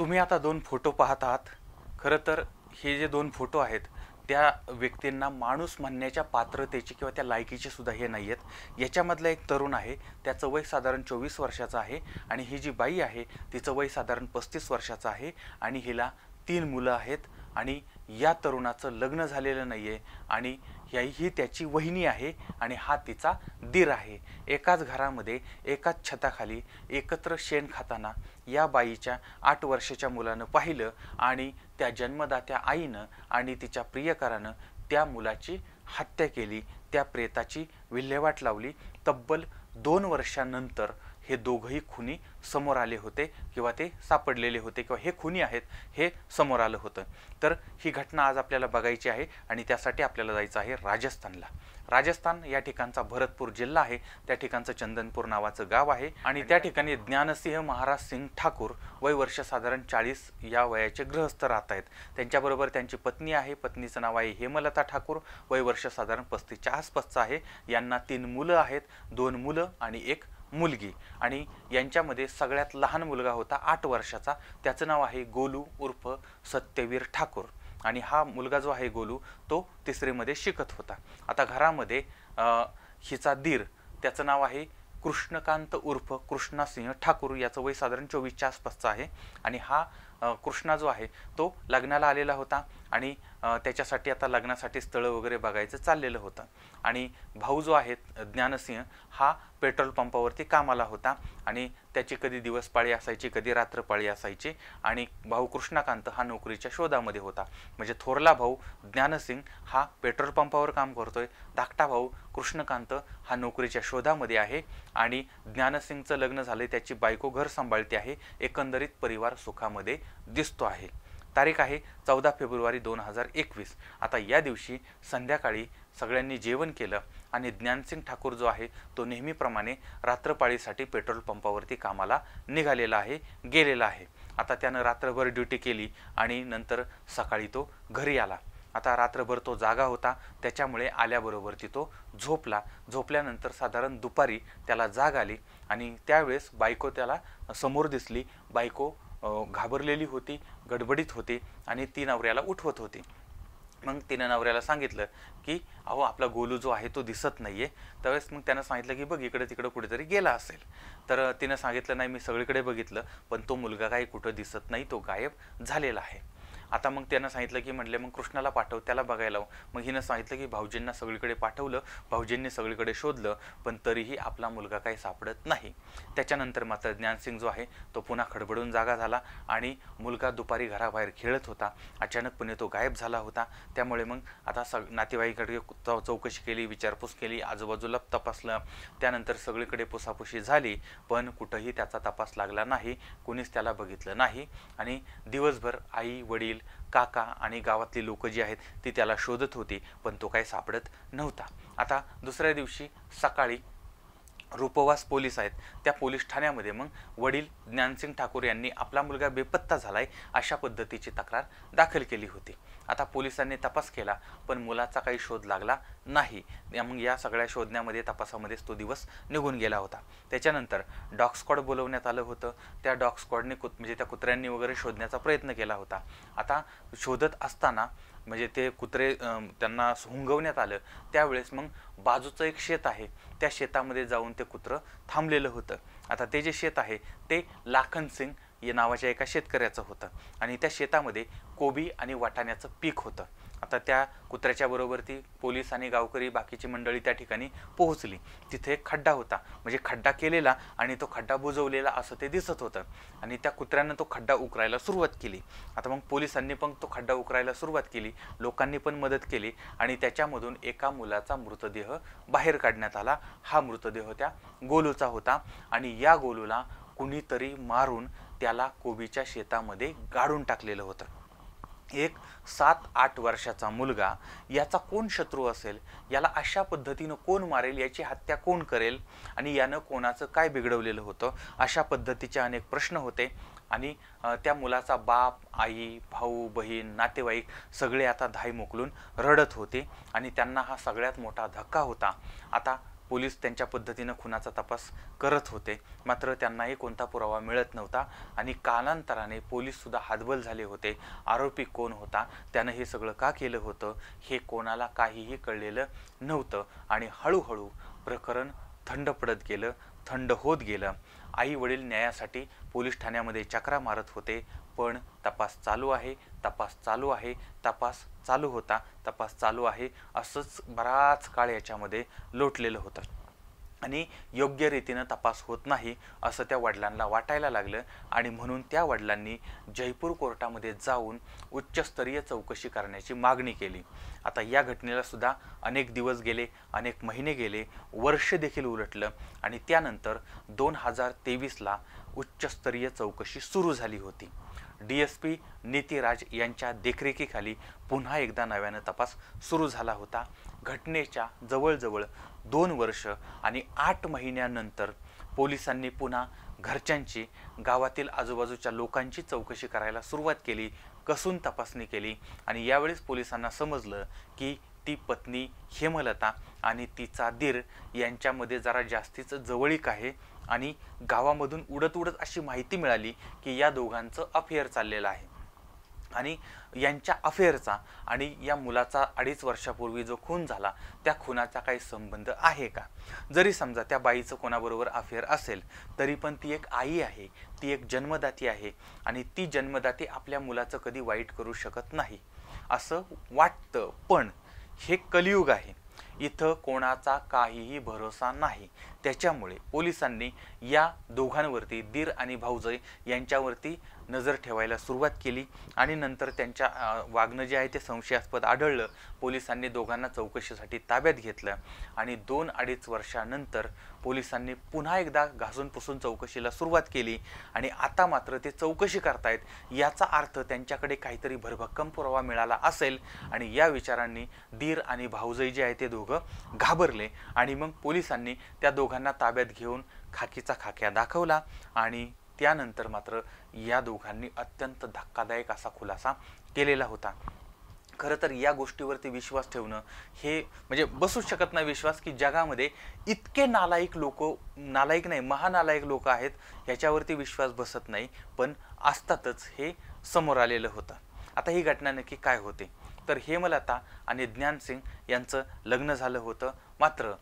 तुम्ही आता दोन फोटो पाहत आहात खरं तर हे जे दोन फोटो आहेत त्या व्यक्तींना माणूस म्हणण्याच्या पात्रतेची किंवा त्या लायकीची सुद्धा हे नाही आहेत याच्यामधला एक तरुण आहे त्याचं वय साधारण चोवीस वर्षाचं आहे आणि ही जी बाई आहे तिचं वय साधारण पस्तीस वर्षाचं आहे आणि हिला तीन मुलं आहेत आणि या तरुणाचं लग्न झालेलं नाही आहे आणि याई ही त्याची वहिनी आहे आणि हा तिचा दीर आहे एकाच घरामध्ये एकाच छताखाली एकत्र शेण खाताना या बाईच्या आठ वर्षाच्या मुलानं पाहिलं आणि त्या जन्मदात्या आईनं आणि तिच्या प्रियकरानं त्या मुलाची हत्या केली त्या प्रेताची विल्हेवाट लावली तब्बल दोन वर्षानंतर हे दोघंही खुनी समोर आले होते किंवा ते सापडलेले होते किंवा हे खुनी आहेत हे समोर आलं होतं तर ही घटना आज आपल्याला बघायची आहे आणि त्यासाठी आपल्याला जायचं आहे राजस्थानला राजस्थान या ठिकाणचा भरतपूर जिल्हा आहे त्या ठिकाणचं चंदनपूर नावाचं गाव आहे आणि त्या ठिकाणी ज्ञानसिंह महाराज सिंग ठाकूर वय वर्ष साधारण चाळीस या वयाचे गृहस्थ राहत आहेत त्यांच्याबरोबर त्यांची पत्नी आहे पत्नीचं नाव आहे हेमलता ठाकूर वय वर्ष साधारण पस्तीसच्या आसपासचं आहे यांना तीन मुलं आहेत दोन मुलं आणि एक मुलगी आणि यांच्यामध्ये सगळ्यात लहान मुलगा होता आठ वर्षाचा त्याचं नाव आहे गोलू उर्फ सत्यवीर ठाकूर आणि हा मुलगा जो आहे गोलू तो तिसरीमध्ये शिकत होता आता घरामध्ये हिचा दीर त्याचं नाव आहे कृष्णकांत उर्फ कृष्णासिंह ठाकूर याचं वय साधारण चोवीसच्या आसपासचं आहे आणि हा कृष्णा जो आहे तो लग्नाला आलेला होता आणि त्याच्यासाठी आता लग्नासाठी स्थळं वगैरे बघायचं चाललेलं होतं आणि भाऊ जो आहे ज्ञानसिंह हा पेट्रोल पंपावरती कामाला होता आणि त्याची कधी दिवस पाळी असायची कधी रात्र पाळी असायची आणि भाऊ कृष्णकांत हा नोकरीच्या शोधामध्ये होता म्हणजे थोरला भाऊ ज्ञानसिंग हा पेट्रोल पंपावर काम करतोय धाकटा भाऊ कृष्णकांत हा नोकरीच्या शोधामध्ये आहे आणि ज्ञानसिंगचं लग्न झालं त्याची बायको घर सांभाळते आहे एकंदरीत परिवार सुखामध्ये दिसतो आहे तारीख आहे चौदा फेब्रुवारी दोन हजार एकवीस आता या दिवशी संध्याकाळी सगळ्यांनी जेवण केलं आणि ज्ञानसिंग ठाकूर जो आहे तो नेहमीप्रमाणे रात्रपाळीसाठी पेट्रोल पंपावरती कामाला निघालेला आहे गेलेला आहे आता त्यानं रात्रभर ड्युटी केली आणि नंतर सकाळी तो घरी आला आता रात्रभर तो जागा होता त्याच्यामुळे ती तो झोपला झोपल्यानंतर साधारण दुपारी त्याला जाग आली आणि त्यावेळेस बायको त्याला समोर दिसली बायको घाबरलेली होती गडबडीत होती आणि ती नवऱ्याला उठवत होती मग तिने नवऱ्याला सांगितलं की अहो आपला गोलू जो आहे तो दिसत नाही आहे त्यावेळेस मग त्यानं सांगितलं की बघ इकडे तिकडं कुठेतरी गेला असेल तर तिनं सांगितलं नाही मी सगळीकडे बघितलं पण तो मुलगा काही कुठं दिसत नाही तो गायब झालेला आहे आता मग त्यांना सांगितलं की म्हटले मग कृष्णाला पाठव त्याला बघायला मग हिनं सांगितलं की भाऊजींना सगळीकडे पाठवलं भाऊजींनी सगळीकडे शोधलं पण तरीही आपला मुलगा काही सापडत नाही त्याच्यानंतर मात्र ज्ञानसिंग जो आहे तो पुन्हा खडबडून जागा झाला आणि मुलगा दुपारी घराबाहेर खेळत होता अचानकपणे तो गायब झाला होता त्यामुळे मग आता सग नातेवाईकडे चौकशी केली विचारपूस केली आजूबाजूला तपासलं त्यानंतर सगळीकडे पुसापुशी झाली पण कुठंही त्याचा तपास लागला नाही कुणीच त्याला बघितलं नाही आणि दिवसभर आई वडील काका आणि गावातली लोक जी आहेत ती त्याला शोधत होती पण तो काही सापडत नव्हता आता दुसऱ्या दिवशी सकाळी रूपवास पोलीस आहेत त्या पोलीस ठाण्यामध्ये मग वडील ज्ञानसिंग ठाकूर यांनी आपला मुलगा बेपत्ता झालाय अशा पद्धतीची तक्रार दाखल केली होती आता पोलिसांनी तपास केला पण मुलाचा काही शोध लागला नाही मग या सगळ्या शोधण्यामध्ये तपासामध्येच तो दिवस निघून गेला होता त्याच्यानंतर डॉग स्क्वॉड बोलवण्यात आलं होतं त्या डॉग स्क्वॉडने कुत म्हणजे त्या कुत्र्यांनी वगैरे शोधण्याचा प्रयत्न केला होता आता शोधत असताना म्हणजे ते कुत्रे त्यांना हुंगवण्यात आलं त्यावेळेस मग बाजूचं एक शेत आहे त्या शेतामध्ये जाऊन ते कुत्रं थांबलेलं होतं आता ते जे शेत आहे ते लाखन सिंग या नावाच्या एका शेतकऱ्याचं होतं आणि त्या शेतामध्ये कोबी आणि वाटाण्याचं पीक होतं आता त्या कुत्र्याच्या बरोबर ती पोलीस आणि गावकरी बाकीची मंडळी त्या ठिकाणी पोहोचली तिथे एक खड्डा होता म्हणजे खड्डा केलेला आणि तो खड्डा बुजवलेला असं ते दिसत होतं आणि त्या कुत्र्यानं तो खड्डा उकरायला सुरुवात केली आता मग पोलिसांनी पण तो खड्डा उकरायला सुरुवात केली लोकांनी पण मदत केली आणि त्याच्यामधून एका मुलाचा मृतदेह बाहेर काढण्यात आला हा मृतदेह त्या गोलूचा होता आणि या गोलूला कुणीतरी मारून त्याला कोबीच्या शेतामध्ये गाडून टाकलेलं होतं एक सात आठ वर्षाचा मुलगा याचा कोण शत्रू असेल याला अशा पद्धतीनं कोण मारेल याची हत्या कोण करेल आणि यानं कोणाचं काय बिघडवलेलं होतं अशा पद्धतीचे अनेक प्रश्न होते आणि त्या मुलाचा बाप आई भाऊ बहीण नातेवाईक सगळे आता धाई मोकलून रडत होते आणि त्यांना हा सगळ्यात मोठा धक्का होता आता पोलीस त्यांच्या पद्धतीनं खुनाचा तपास करत होते मात्र त्यांनाही कोणता पुरावा मिळत नव्हता आणि कालांतराने पोलीससुद्धा हातबल झाले होते आरोपी कोण होता त्यानं हे सगळं का केलं होतं हे कोणाला काहीही कळलेलं नव्हतं आणि हळूहळू प्रकरण थंड पडत गेलं थंड होत गेलं आई वडील न्यायासाठी पोलीस ठाण्यामध्ये चकरा मारत होते पण तपास चालू आहे तपास चालू आहे तपास चालू होता तपास चालू आहे असंच बराच काळ याच्यामध्ये लोटलेलं होतं आणि योग्य रीतीनं तपास होत नाही असं त्या वडिलांना वाटायला लागलं आणि म्हणून त्या वडिलांनी जयपूर कोर्टामध्ये जाऊन उच्चस्तरीय चौकशी करण्याची मागणी केली आता या घटनेला सुद्धा अनेक दिवस गेले अनेक महिने गेले वर्ष देखील उलटलं आणि त्यानंतर दोन हजार तेवीसला उच्चस्तरीय चौकशी सुरू झाली होती डी एस पी नीतीराज यांच्या देखरेखीखाली पुन्हा एकदा नव्यानं तपास सुरू झाला होता घटनेच्या जवळजवळ दोन वर्ष आणि आठ महिन्यानंतर पोलिसांनी पुन्हा घरच्यांची गावातील आजूबाजूच्या लोकांची चौकशी करायला सुरुवात केली कसून तपासणी केली आणि यावेळेस पोलिसांना समजलं की ती पत्नी हेमलता आणि तिचा दीर यांच्यामध्ये जरा जास्तीच जवळीक आहे आणि गावामधून उडत उडत अशी माहिती मिळाली की या दोघांचं अफेअर चाललेलं आहे आणि यांच्या अफेअरचा आणि या मुलाचा अडीच वर्षापूर्वी जो खून झाला त्या खुनाचा काही संबंध आहे का जरी समजा त्या बाईचं कोणाबरोबर अफेअर असेल तरी पण ती एक आई आहे ती एक जन्मदाती आहे आणि ती जन्मदाती आपल्या मुलाचं कधी वाईट करू शकत नाही असं वाटतं पण हे कलियुग आहे इथं कोणाचा काहीही भरोसा नाही त्याच्यामुळे पोलिसांनी या दोघांवरती दीर आणि भाऊजय यांच्यावरती नजर ठेवायला सुरुवात केली आणि नंतर त्यांच्या वागणं जे आहे ते संशयास्पद आढळलं पोलिसांनी दोघांना चौकशीसाठी ताब्यात घेतलं आणि दोन अडीच वर्षानंतर पोलिसांनी पुन्हा एकदा घासून पुसून चौकशीला सुरुवात केली आणि आता मात्र ते चौकशी करतायत याचा अर्थ त्यांच्याकडे काहीतरी भरभक्कम पुरावा मिळाला असेल आणि या विचारांनी दीर आणि भाऊजई जे आहे ते दोघं घाबरले आणि मग पोलिसांनी त्या दोघांना ताब्यात घेऊन खाकीचा खाक्या दाखवला आणि त्यानंतर मात्र या दोघांनी अत्यंत धक्कादायक असा खुलासा केलेला होता खरं तर या गोष्टीवरती विश्वास ठेवणं हे म्हणजे बसू शकत नाही विश्वास की जगामध्ये इतके नालायक लोक नालायक नाही महानालायक लोक आहेत ह्याच्यावरती विश्वास बसत नाही पण असतातच हे समोर आलेलं होतं आता ही घटना नक्की काय होते तर हेमलता आणि ज्ञानसिंग यांचं लग्न झालं होतं मात्र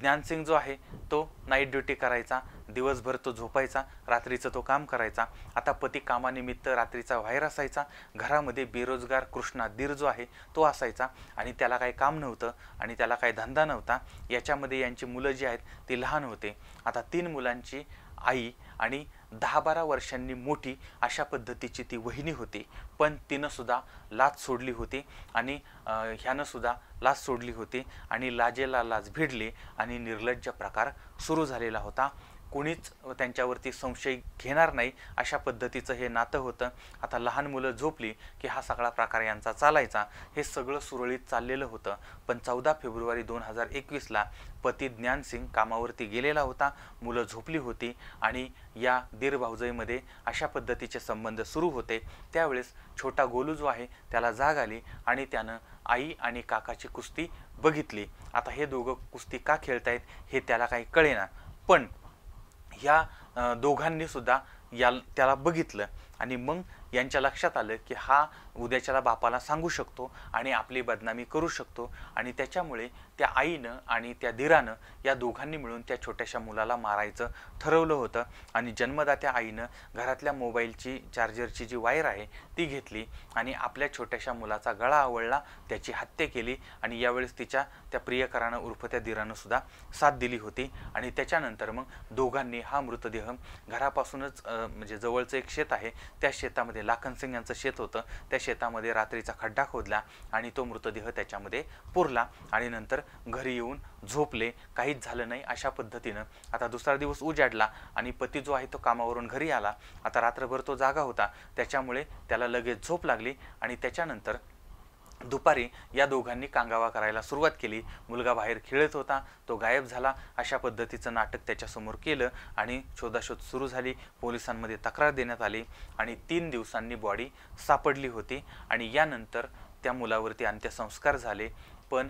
ज्ञानसिंग जो आहे तो नाईट ड्युटी करायचा दिवसभर तो झोपायचा रात्रीचं तो काम करायचा आता पती कामानिमित्त रात्रीचा बाहेर असायचा घरामध्ये बेरोजगार कृष्णा दीर जो आहे तो असायचा आणि त्याला काही काम नव्हतं आणि त्याला काही धंदा नव्हता याच्यामध्ये यांची मुलं जी आहेत ती लहान होते आता तीन मुलांची आई आणि दहा बारा वर्षांनी मोठी अशा पद्धतीची ती वहिनी होती पण तिनंसुद्धा लाच सोडली होती आणि सुद्धा लाच सोडली होती आणि लाजेला लाज भिडली आणि निर्लज्ज प्रकार सुरू झालेला होता कोणीच त्यांच्यावरती संशय घेणार नाही अशा पद्धतीचं हे नातं होतं आता लहान मुलं झोपली की हा सगळा प्रकार यांचा चालायचा हे सगळं सुरळीत चाललेलं होतं पण चौदा फेब्रुवारी दोन हजार एकवीसला पती ज्ञानसिंग कामावरती गेलेला होता मुलं झोपली होती आणि या भाऊजईमध्ये अशा पद्धतीचे संबंध सुरू होते त्यावेळेस छोटा गोलू जो आहे त्याला जाग आली आणि त्यानं आई आणि काकाची कुस्ती बघितली आता हे दोघं कुस्ती का खेळतायत हे त्याला काही कळेना पण ह्या दोघांनी सुद्धा या त्याला बघितलं आणि मग यांच्या लक्षात आलं की हा उद्याच्याला बापाला सांगू शकतो आणि आपली बदनामी करू शकतो आणि त्याच्यामुळे त्या आईनं आणि त्या धीरानं या दोघांनी मिळून त्या छोट्याशा मुलाला मारायचं ठरवलं होतं आणि जन्मदात्या आईनं घरातल्या मोबाईलची चार्जरची जी वायर आहे ती घेतली आणि आपल्या छोट्याशा मुलाचा गळा आवळला त्याची हत्या केली आणि यावेळेस तिच्या त्या प्रियकरानं उर्फ त्या धीरानं सुद्धा साथ दिली होती आणि त्याच्यानंतर मग दोघांनी हा मृतदेह घरापासूनच म्हणजे जवळचं एक शेत आहे त्या शेतामध्ये लाखन लाखनसिंग यांचं शेत होतं त्या शेतामध्ये रात्रीचा खड्डा खोदला आणि तो मृतदेह त्याच्यामध्ये पुरला आणि नंतर घरी येऊन झोपले काहीच झालं नाही अशा पद्धतीनं आता दुसरा दिवस उजाडला आणि पती जो आहे तो कामावरून घरी आला आता रात्रभर तो जागा होता त्याच्यामुळे त्याला लगेच झोप लागली आणि त्याच्यानंतर दुपारी या दोघांनी कांगावा करायला सुरुवात केली मुलगा बाहेर खेळत होता तो गायब झाला अशा पद्धतीचं नाटक त्याच्यासमोर केलं आणि शोधाशोध सुरू झाली पोलिसांमध्ये तक्रार देण्यात आली आणि तीन दिवसांनी बॉडी सापडली होती आणि यानंतर त्या मुलावरती अंत्यसंस्कार झाले पण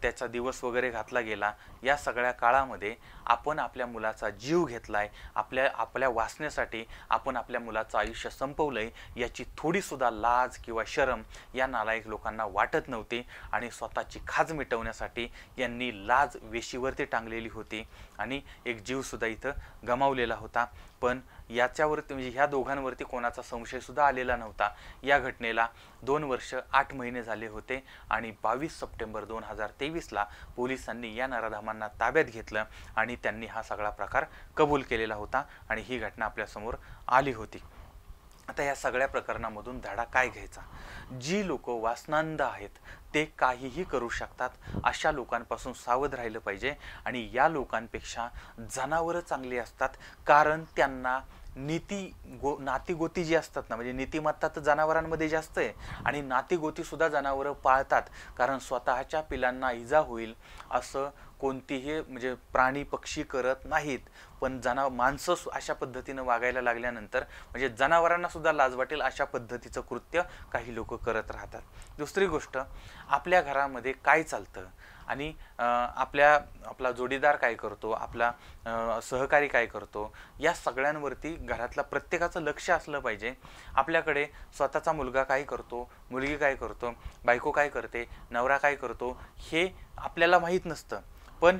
त्याचा दिवस वगैरे घातला गेला या सगळ्या काळामध्ये आपण आपल्या मुलाचा जीव घेतला आहे आपल्या आपल्या वाचण्यासाठी आपण आपल्या मुलाचं आयुष्य संपवलंय याची थोडीसुद्धा लाज किंवा शरम या नालायक लोकांना वाटत नव्हती आणि स्वतःची खाज मिटवण्यासाठी यांनी लाज वेशीवरती टांगलेली होती आणि एक जीवसुद्धा इथं गमावलेला होता पण याच्यावरती म्हणजे ह्या दोघांवरती कोणाचा संशयसुद्धा आलेला नव्हता या घटनेला दोन वर्ष आठ महिने झाले होते आणि बावीस सप्टेंबर दोन हजार तेवीसला पोलिसांनी या नराधामांना ताब्यात घेतलं आणि त्यांनी हा सगळा प्रकार कबूल केलेला होता आणि ही घटना आपल्यासमोर आली होती आता या सगळ्या प्रकरणामधून धडा काय घ्यायचा जी लोक वासनांद आहेत ते काहीही करू शकतात अशा लोकांपासून सावध राहिलं पाहिजे आणि या लोकांपेक्षा जनावरं चांगली असतात कारण त्यांना नीती गो नातीगोती जी असतात ना म्हणजे नीतिमत्ता तर जनावरांमध्ये जास्त आहे आणि नाती गोती सुद्धा जनावरं पाळतात कारण स्वतःच्या पिलांना इजा होईल असं कोणतीही म्हणजे प्राणी पक्षी करत नाहीत पण जना माणसं अशा पद्धतीनं वागायला लागल्यानंतर म्हणजे जनावरांना सुद्धा लाज वाटेल अशा पद्धतीचं कृत्य काही लोक करत राहतात दुसरी गोष्ट आपल्या घरामध्ये काय चालतं आणि आपल्या आपला जोडीदार काय करतो आपला सहकारी काय करतो या सगळ्यांवरती घरातला प्रत्येकाचं लक्ष असलं पाहिजे आपल्याकडे स्वतःचा मुलगा काय करतो मुलगी काय करतो बायको काय करते नवरा काय करतो हे आपल्याला माहीत नसतं पण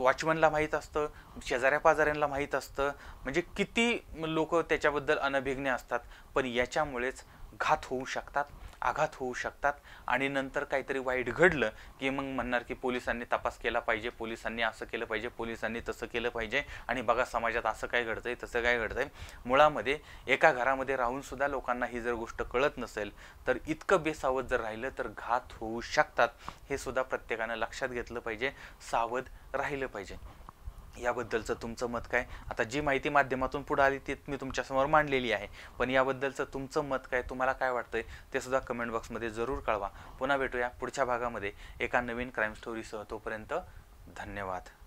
वॉचमनला माहीत असतं शेजाऱ्या पाजाऱ्यांना माहीत असतं म्हणजे किती लोक त्याच्याबद्दल अनभिज्ञ असतात पण याच्यामुळेच घात होऊ शकतात आघात होऊ शकतात आणि नंतर काहीतरी वाईट घडलं की मग म्हणणार की पोलिसांनी तपास केला पाहिजे पोलिसांनी असं केलं पाहिजे पोलिसांनी तसं केलं पाहिजे आणि बघा समाजात असं काय घडतंय तसं काय घडतं आहे मुळामध्ये एका घरामध्ये राहूनसुद्धा लोकांना ही जर गोष्ट कळत नसेल तर इतकं बेसावध जर राहिलं तर घात होऊ शकतात हे सुद्धा प्रत्येकानं लक्षात घेतलं पाहिजे सावध राहिलं पाहिजे याबद्दलचं तुमचं मत काय आता जी माहिती माध्यमातून पुढे आली ती मी तुमच्यासमोर मांडलेली आहे पण याबद्दलचं तुमचं मत काय तुम्हाला काय वाटतंय ते सुद्धा कमेंट बॉक्समध्ये जरूर कळवा पुन्हा भेटूया पुढच्या भागामध्ये एका नवीन क्राईम स्टोरीसह तोपर्यंत धन्यवाद